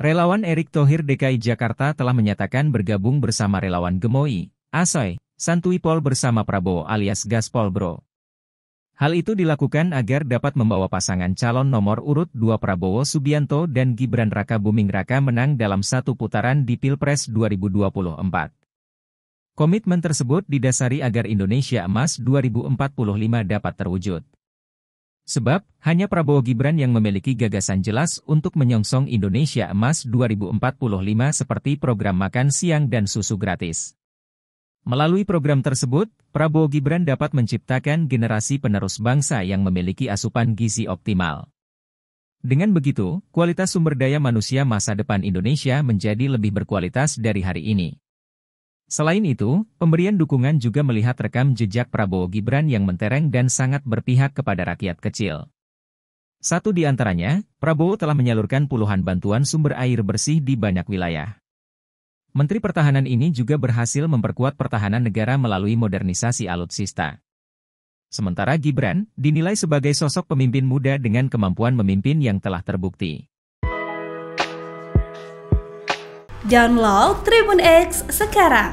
Relawan Erick Thohir DKI Jakarta telah menyatakan bergabung bersama relawan Gemoi, Asoy, Pol bersama Prabowo alias Gaspol Bro. Hal itu dilakukan agar dapat membawa pasangan calon nomor urut 2 Prabowo Subianto dan Gibran Raka Buming Raka menang dalam satu putaran di Pilpres 2024. Komitmen tersebut didasari agar Indonesia Emas 2045 dapat terwujud. Sebab, hanya Prabowo Gibran yang memiliki gagasan jelas untuk menyongsong Indonesia Emas 2045 seperti program makan siang dan susu gratis. Melalui program tersebut, Prabowo Gibran dapat menciptakan generasi penerus bangsa yang memiliki asupan gizi optimal. Dengan begitu, kualitas sumber daya manusia masa depan Indonesia menjadi lebih berkualitas dari hari ini. Selain itu, pemberian dukungan juga melihat rekam jejak Prabowo Gibran yang mentereng dan sangat berpihak kepada rakyat kecil. Satu di antaranya, Prabowo telah menyalurkan puluhan bantuan sumber air bersih di banyak wilayah. Menteri Pertahanan ini juga berhasil memperkuat pertahanan negara melalui modernisasi alutsista. Sementara Gibran dinilai sebagai sosok pemimpin muda dengan kemampuan memimpin yang telah terbukti. Download Tribun X sekarang